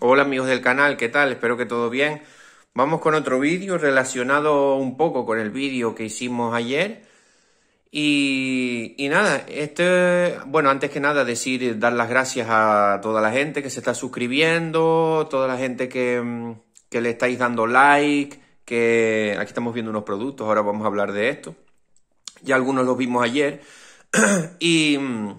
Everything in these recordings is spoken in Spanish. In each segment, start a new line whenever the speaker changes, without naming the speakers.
Hola amigos del canal, ¿qué tal? Espero que todo bien. Vamos con otro vídeo relacionado un poco con el vídeo que hicimos ayer. Y, nada, este, bueno, antes que nada decir, dar las gracias a toda la gente que se está suscribiendo, toda la gente que, mm, que le estáis dando like, que aquí estamos viendo unos productos, ahora vamos a hablar de esto. Ya algunos los vimos ayer. y, mm,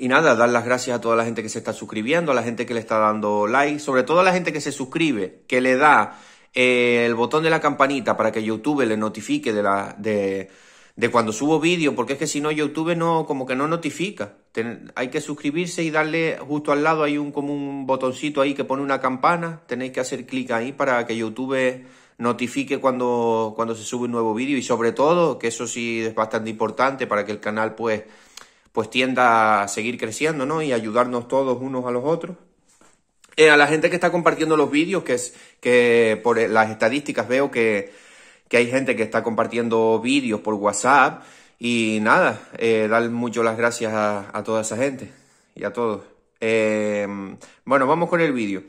y nada, dar las gracias a toda la gente que se está suscribiendo, a la gente que le está dando like, sobre todo a la gente que se suscribe, que le da eh, el botón de la campanita para que YouTube le notifique de la... De, de cuando subo vídeo, porque es que si no YouTube no como que no notifica. hay que suscribirse y darle justo al lado hay un como un botoncito ahí que pone una campana, tenéis que hacer clic ahí para que YouTube notifique cuando cuando se sube un nuevo vídeo y sobre todo, que eso sí es bastante importante para que el canal pues pues tienda a seguir creciendo, ¿no? Y ayudarnos todos unos a los otros. Eh, a la gente que está compartiendo los vídeos, que es que por eh, las estadísticas veo que, que hay gente que está compartiendo vídeos por WhatsApp. Y nada, eh, dar mucho las gracias a, toda esa gente y a todos. bueno, vamos con el vídeo.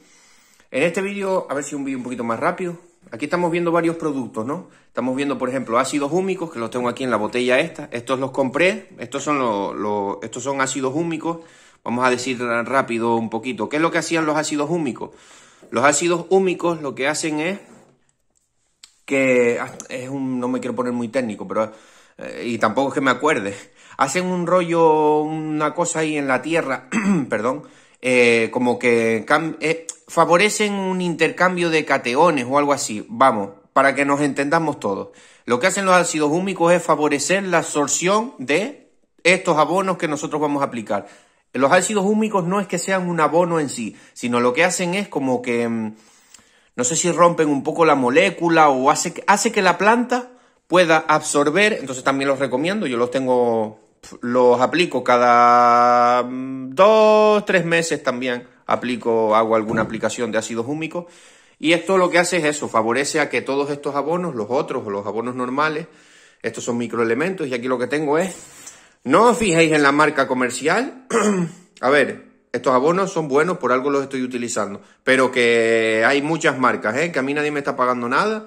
En este vídeo, a ver si un vídeo un poquito más rápido. Aquí estamos viendo varios productos, ¿no? Estamos viendo, por ejemplo, ácidos húmicos, que los tengo aquí en la botella esta. Estos los compré, estos son, los, estos son ácidos húmicos. Vamos a decir rápido un poquito. ¿Qué es lo que hacían los ácidos húmicos? Los ácidos húmicos lo que hacen es que... Ah, es un, no me quiero poner muy técnico, pero... Eh, y tampoco es que me acuerde. Hacen un rollo, una cosa ahí en la tierra, perdón, eh, como que... Eh, favorecen un intercambio de cateones o algo así. Vamos, para que nos entendamos todos. Lo que hacen los ácidos húmicos es favorecer la absorción de estos abonos que nosotros vamos a aplicar. Los ácidos húmicos no es que sean un abono en sí, sino lo que hacen es como que, mm, no sé si rompen un poco la molécula o hace, hace que la planta pueda absorber, entonces también los recomiendo, yo los tengo, los aplico cada mm, dos, tres meses también aplico, hago alguna aplicación de ácidos húmicos. Y esto lo que hace es eso, favorece a que todos estos abonos, los otros, o los abonos normales, estos son microelementos y aquí lo que tengo es, no os fijéis en la marca comercial, a ver, estos abonos son buenos, por algo los estoy utilizando, pero que hay muchas marcas, ¿eh? que a mí nadie me está pagando nada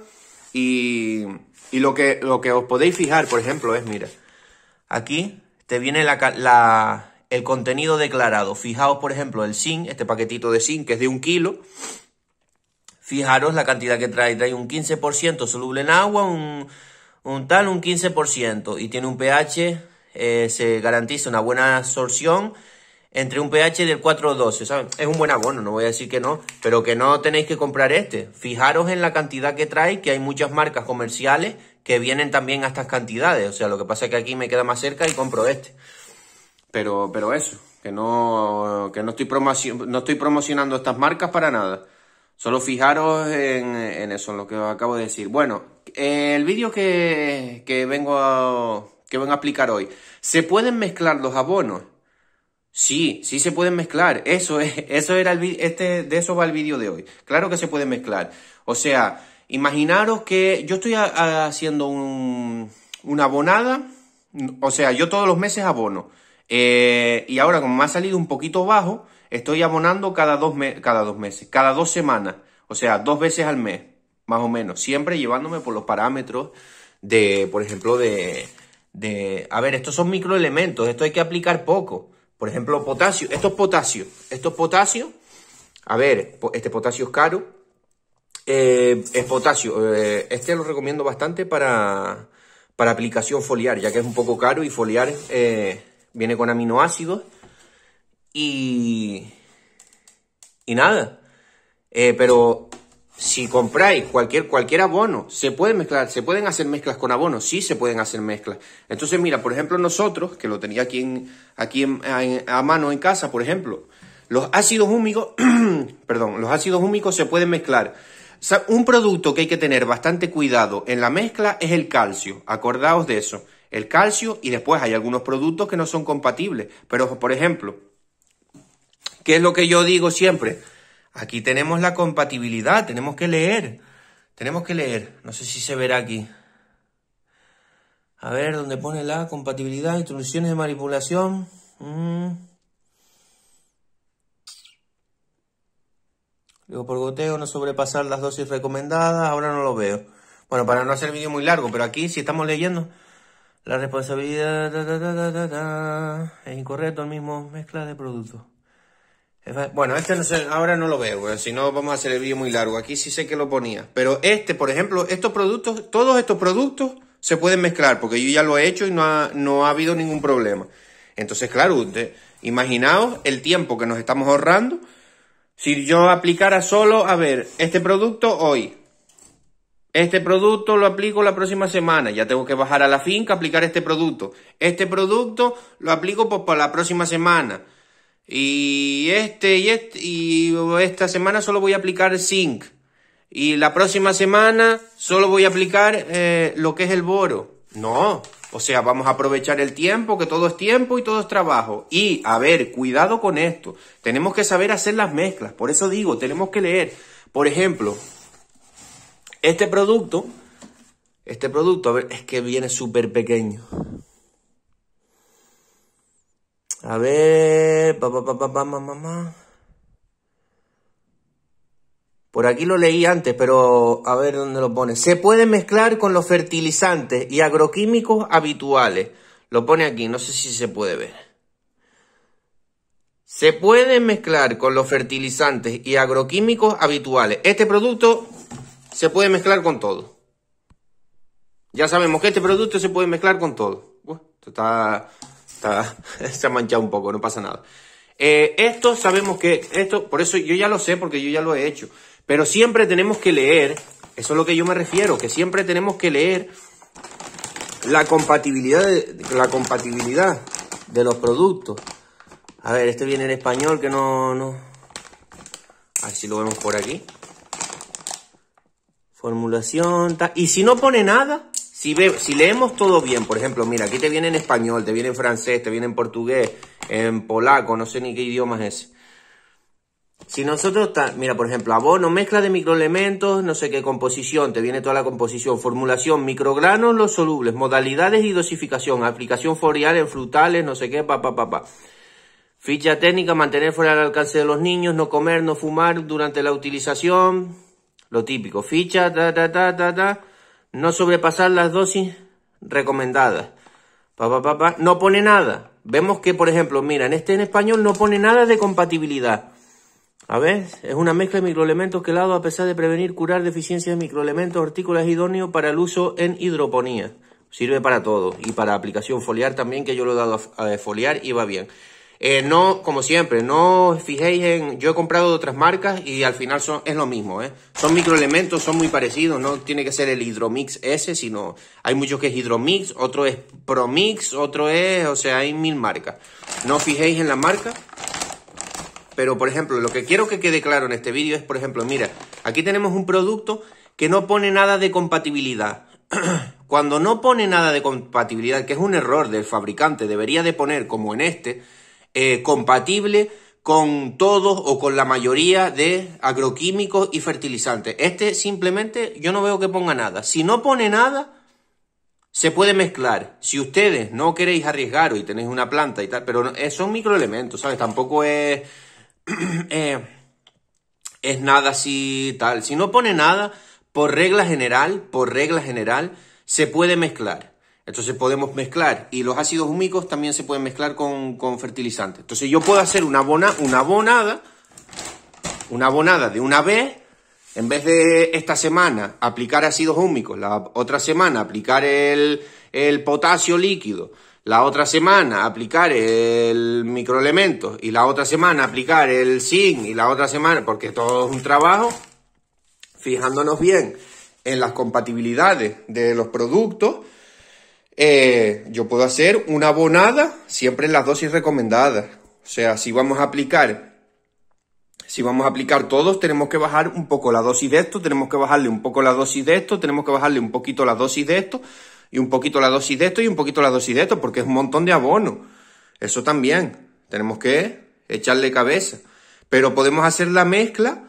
y, y lo, que, lo que os podéis fijar, por ejemplo, es, mira, aquí te viene la, la el contenido declarado. Fijaos, por ejemplo, el zinc, este paquetito de zinc que es de un kilo. Fijaros la cantidad que trae. Trae un 15% soluble en agua, un, un tal, un 15%. Y tiene un pH, eh, se garantiza una buena absorción entre un pH del 4-12, ¿saben? Es un buen abono, no voy a decir que no, pero que no tenéis que comprar este. Fijaros en la cantidad que trae, que hay muchas marcas comerciales que vienen también a estas cantidades. O sea, lo que pasa es que aquí me queda más cerca y compro este. Pero, pero eso, que no, que no estoy, no estoy promocionando estas marcas para nada. Solo fijaros en, eso, en lo que acabo de decir. Bueno, el vídeo que, que, vengo a, que vengo a aplicar hoy. ¿Se pueden mezclar los abonos? Sí, sí se pueden mezclar. Eso es, eso era el este, de eso va el vídeo de hoy. Claro que se pueden mezclar. O sea, imaginaros que yo estoy haciendo un, una abonada. O sea, yo todos los meses abono. Eh, y ahora, como me ha salido un poquito bajo, estoy abonando cada dos, cada dos meses, cada dos semanas, o sea, dos veces al mes, más o menos, siempre llevándome por los parámetros de, por ejemplo, de, A ver, estos son microelementos, esto hay que aplicar poco. Por ejemplo, potasio, esto es potasio, esto es potasio, a ver, este potasio es caro, eh, es potasio, eh, este lo recomiendo bastante para, aplicación foliar, ya que es un poco caro y foliar... Eh, viene con aminoácidos y, y nada. Eh, pero si compráis cualquier, cualquier abono, se puede mezclar, se pueden hacer mezclas con abonos, sí se pueden hacer mezclas. Entonces, mira, por ejemplo, nosotros, que lo tenía aquí, aquí a mano en casa, por ejemplo, los ácidos húmicos, perdón, los ácidos húmicos se pueden mezclar. un producto que hay que tener bastante cuidado en la mezcla es el calcio, acordaos de eso el calcio y después hay algunos productos que no son compatibles. Pero, por ejemplo, ¿qué es lo que yo digo siempre? Aquí tenemos la compatibilidad, tenemos que leer. Tenemos que leer. No sé si se verá aquí. A ver, ¿dónde pone la compatibilidad? Instrucciones de manipulación. Mm. Luego por goteo, no sobrepasar las dosis recomendadas. Ahora no lo veo. Bueno, para no hacer vídeo muy largo, pero aquí si estamos leyendo, la responsabilidad es incorrecto el mismo mezcla de productos. Bueno, este no sé, ahora no lo veo, si no vamos a hacer el vídeo muy largo. Aquí sí sé que lo ponía. Pero este, por ejemplo, estos productos, todos estos productos se pueden mezclar, porque yo ya lo he hecho y no ha, no ha habido ningún problema. Entonces, claro, usted, imaginaos el tiempo que nos estamos ahorrando. Si yo aplicara solo, a ver, este producto hoy, este producto lo aplico la próxima semana. Ya tengo que bajar a la finca, aplicar este producto. Este producto lo aplico para la próxima semana. Y este, y este, y esta semana solo voy a aplicar zinc. Y la próxima semana solo voy a aplicar eh, lo que es el boro. No. O sea, vamos a aprovechar el tiempo, que todo es tiempo y todo es trabajo. Y, a ver, cuidado con esto. Tenemos que saber hacer las mezclas. Por eso digo, tenemos que leer. Por ejemplo, este producto, este producto, a ver, es que viene súper pequeño. A ver, papá, papá, papá, mamá. Por aquí lo leí antes, pero a ver dónde lo pone. Se puede mezclar con los fertilizantes y agroquímicos habituales. Lo pone aquí, no sé si se puede ver. Se puede mezclar con los fertilizantes y agroquímicos habituales. Este producto se puede mezclar con todo. Ya sabemos que este producto se puede mezclar con todo. está, está, se ha manchado un poco, no pasa nada. Eh, esto sabemos que, esto, por eso yo ya lo sé, porque yo ya lo he hecho. Pero siempre tenemos que leer, eso es lo que yo me refiero, que siempre tenemos que leer la compatibilidad de, la compatibilidad de los productos. A ver, este viene en español que no, no. A ver si lo vemos por aquí. Formulación. Y si no pone nada, si, ve, si leemos todo bien, por ejemplo, mira, aquí te viene en español, te viene en francés, te viene en portugués, en polaco, no sé ni qué idioma es Si nosotros, mira, por ejemplo, abono, mezcla de microelementos, no sé qué composición, te viene toda la composición, formulación, microgranos, los solubles, modalidades y dosificación, aplicación foliar en frutales, no sé qué, pa, pa, pa, pa. Ficha técnica, mantener fuera del alcance de los niños, no comer, no fumar durante la utilización, lo típico, ficha, ta, ta, ta, ta, ta. No sobrepasar las dosis recomendadas. Pa, pa, pa, pa. No pone nada. Vemos que, por ejemplo, mira, en este en español no pone nada de compatibilidad. A ver, es una mezcla de microelementos que dado a pesar de prevenir curar deficiencias de microelementos hortícolas idóneos para el uso en hidroponía. Sirve para todo y para aplicación foliar también, que yo lo he dado a foliar y va bien. Eh, no, como siempre, no fijéis en... Yo he comprado de otras marcas y al final son, es lo mismo, ¿eh? Son microelementos, son muy parecidos, no tiene que ser el Hidromix S, sino hay muchos que es Hidromix, otro es Promix, otro es... O sea, hay mil marcas. No fijéis en la marca, pero por ejemplo, lo que quiero que quede claro en este vídeo es, por ejemplo, mira, aquí tenemos un producto que no pone nada de compatibilidad. Cuando no pone nada de compatibilidad, que es un error del fabricante, debería de poner como en este eh, compatible con todos o con la mayoría de agroquímicos y fertilizantes. Este simplemente yo no veo que ponga nada. Si no pone nada, se puede mezclar. Si ustedes no queréis arriesgaros y tenéis una planta y tal, pero eh, son microelementos, ¿sabes? Tampoco es... Eh, es nada así tal. Si no pone nada, por regla general, por regla general, se puede mezclar. Entonces podemos mezclar y los ácidos húmicos también se pueden mezclar con, fertilizantes. Entonces yo puedo hacer una, bona, una bonada, una bonada de una vez, en vez de esta semana aplicar ácidos húmicos, la otra semana aplicar el, el potasio líquido, la otra semana aplicar el microelemento y la otra semana aplicar el zinc y la otra semana, porque todo es un trabajo, fijándonos bien en las compatibilidades de los productos eh, yo puedo hacer una abonada siempre en las dosis recomendadas. O sea, si vamos a aplicar, si vamos a aplicar todos, tenemos que bajar un poco la dosis de esto, tenemos que bajarle un poco la dosis de esto, tenemos que bajarle un poquito la dosis de esto, y un poquito la dosis de esto, y un poquito la dosis de esto, porque es un montón de abono. Eso también. Tenemos que echarle cabeza. Pero podemos hacer la mezcla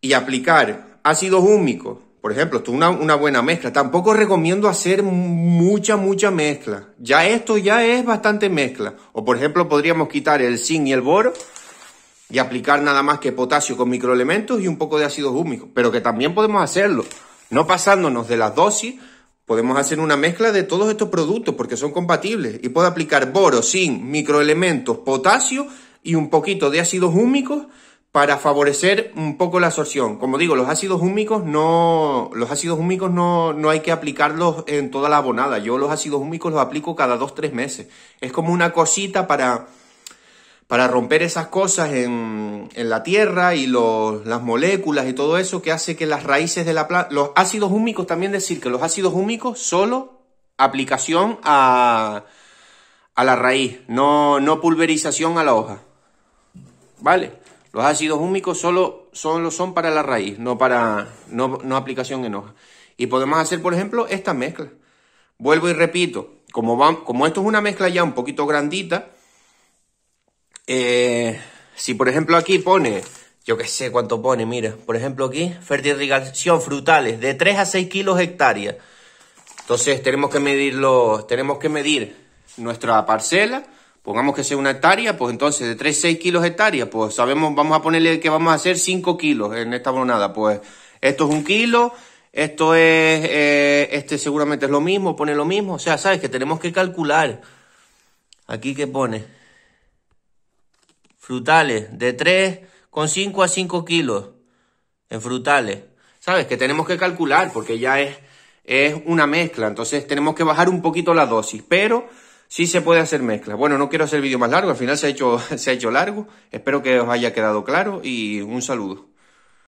y aplicar ácidos húmicos por ejemplo, esto es una, buena mezcla. Tampoco recomiendo hacer mucha, mucha mezcla. Ya esto ya es bastante mezcla. O por ejemplo, podríamos quitar el zinc y el boro y aplicar nada más que potasio con microelementos y un poco de ácidos húmicos. Pero que también podemos hacerlo. No pasándonos de las dosis, podemos hacer una mezcla de todos estos productos porque son compatibles. Y puedo aplicar boro, zinc, microelementos, potasio y un poquito de ácidos húmicos para favorecer un poco la absorción. Como digo, los ácidos húmicos no, los ácidos húmicos no, no hay que aplicarlos en toda la abonada. Yo los ácidos húmicos los aplico cada 2 tres meses. Es como una cosita para, para romper esas cosas en, en la tierra y las moléculas y todo eso que hace que las raíces de la planta... Los ácidos húmicos, también decir que los ácidos húmicos solo aplicación a, a la raíz, no, no pulverización a la hoja. ¿Vale? Los ácidos húmicos solo, solo son para la raíz, no para no, aplicación en hoja. Y podemos hacer, por ejemplo, esta mezcla. Vuelvo y repito, como, como esto es una mezcla ya un poquito grandita, eh, si por ejemplo aquí pone, yo que sé cuánto pone, mira, por ejemplo aquí, fertilización frutales de 3 a 6 kilos hectáreas. Entonces tenemos que medirlo, tenemos que medir nuestra parcela pongamos que sea una hectárea, pues entonces de 3, 6 kilos hectárea, pues sabemos, vamos a ponerle que vamos a hacer 5 kilos en esta monada, pues esto es un kilo, esto es, eh, este seguramente es lo mismo, pone lo mismo, o sea, sabes que tenemos que calcular. Aquí que pone, frutales, de con 3,5 a 5 kilos en frutales, sabes que tenemos que calcular porque ya es, es una mezcla, entonces tenemos que bajar un poquito la dosis, pero Sí se puede hacer mezcla. Bueno, no quiero hacer vídeo más largo, al final se ha hecho, se ha hecho largo. Espero que os haya quedado claro y un saludo.